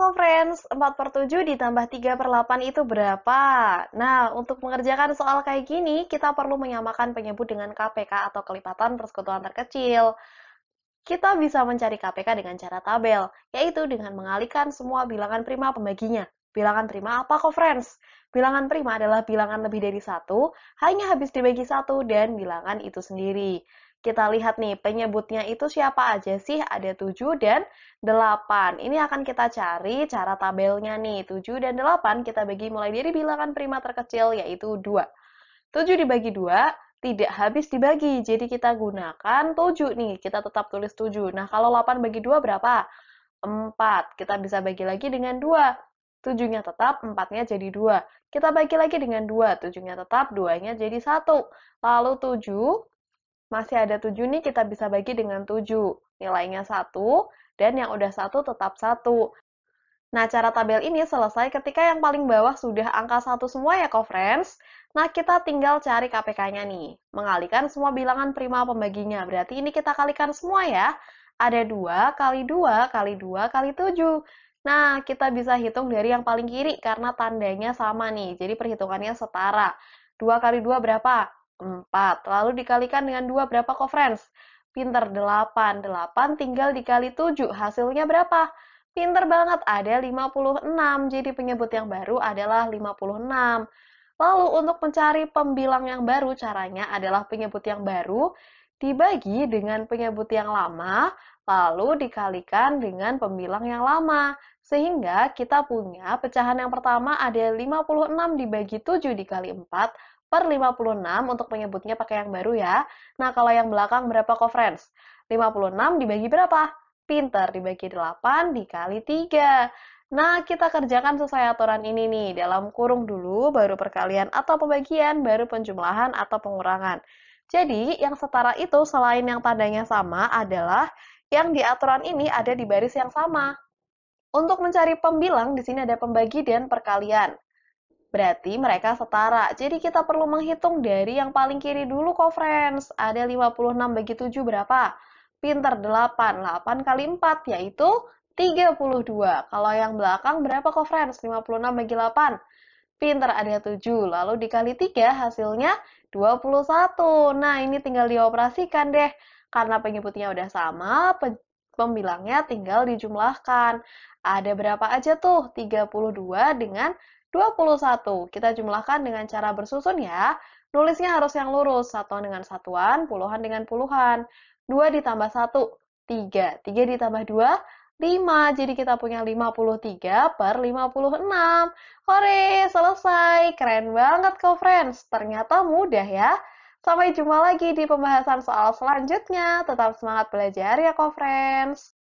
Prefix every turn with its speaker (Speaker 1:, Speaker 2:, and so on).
Speaker 1: Halo friends, 4 per 7 ditambah 3 per 8 itu berapa? Nah, untuk mengerjakan soal kayak gini, kita perlu menyamakan penyebut dengan KPK atau kelipatan persekutuan terkecil. Kita bisa mencari KPK dengan cara tabel, yaitu dengan mengalihkan semua bilangan prima pembaginya. Bilangan prima apa kok friends? Bilangan prima adalah bilangan lebih dari satu, hanya habis dibagi satu dan bilangan itu sendiri. Kita lihat nih, penyebutnya itu siapa aja sih? Ada 7 dan 8. Ini akan kita cari cara tabelnya nih. 7 dan 8 kita bagi mulai dari bilangan prima terkecil, yaitu 2. 7 dibagi 2, tidak habis dibagi. Jadi kita gunakan 7 nih, kita tetap tulis 7. Nah, kalau 8 bagi 2 berapa? 4. Kita bisa bagi lagi dengan 2. 7-nya tetap, 4-nya jadi 2. Kita bagi lagi dengan 2, 7-nya tetap, 2-nya jadi 1. Lalu 7 masih ada tujuh nih kita bisa bagi dengan tujuh. Nilainya satu, dan yang udah satu tetap satu. Nah, cara tabel ini selesai ketika yang paling bawah sudah angka satu semua ya, co-friends. Nah, kita tinggal cari KPK-nya nih. Mengalikan semua bilangan prima pembaginya. Berarti ini kita kalikan semua ya. Ada dua kali dua kali dua kali tujuh. Nah, kita bisa hitung dari yang paling kiri karena tandanya sama nih. Jadi perhitungannya setara. 2 kali 2 berapa? 4. Lalu dikalikan dengan 2 berapa kok friends? Pinter 8. 8 tinggal dikali 7. Hasilnya berapa? Pinter banget, ada 56. Jadi penyebut yang baru adalah 56. Lalu untuk mencari pembilang yang baru, caranya adalah penyebut yang baru dibagi dengan penyebut yang lama, lalu dikalikan dengan pembilang yang lama. Sehingga kita punya pecahan yang pertama ada 56 dibagi 7 dikali 4, per 56 untuk menyebutnya pakai yang baru ya. Nah, kalau yang belakang berapa kok friends? 56 dibagi berapa? Pinter, dibagi 8 dikali 3. Nah, kita kerjakan sesuai aturan ini nih. Dalam kurung dulu, baru perkalian atau pembagian, baru penjumlahan atau pengurangan. Jadi, yang setara itu selain yang tandanya sama adalah yang di aturan ini ada di baris yang sama. Untuk mencari pembilang, di sini ada pembagi dan perkalian. Berarti mereka setara. Jadi kita perlu menghitung dari yang paling kiri dulu kok, friends. Ada 56 bagi 7 berapa? Pinter 8. 8 kali 4 yaitu 32. Kalau yang belakang berapa kok, friends? 56 bagi 8. Pinter ada 7. Lalu dikali 3 hasilnya 21. Nah, ini tinggal dioperasikan deh. Karena penyebutnya udah sama, pembilangnya tinggal dijumlahkan. Ada berapa aja tuh? 32 dengan 21. Kita jumlahkan dengan cara bersusun ya. Nulisnya harus yang lurus, satuan dengan satuan, puluhan dengan puluhan. 2 ditambah 1, 3. 3 ditambah 2, 5. Jadi kita punya 53 per 56. Hore, selesai. Keren banget kok, friends. Ternyata mudah ya. Sampai jumpa lagi di pembahasan soal selanjutnya. Tetap semangat belajar ya, kok, friends.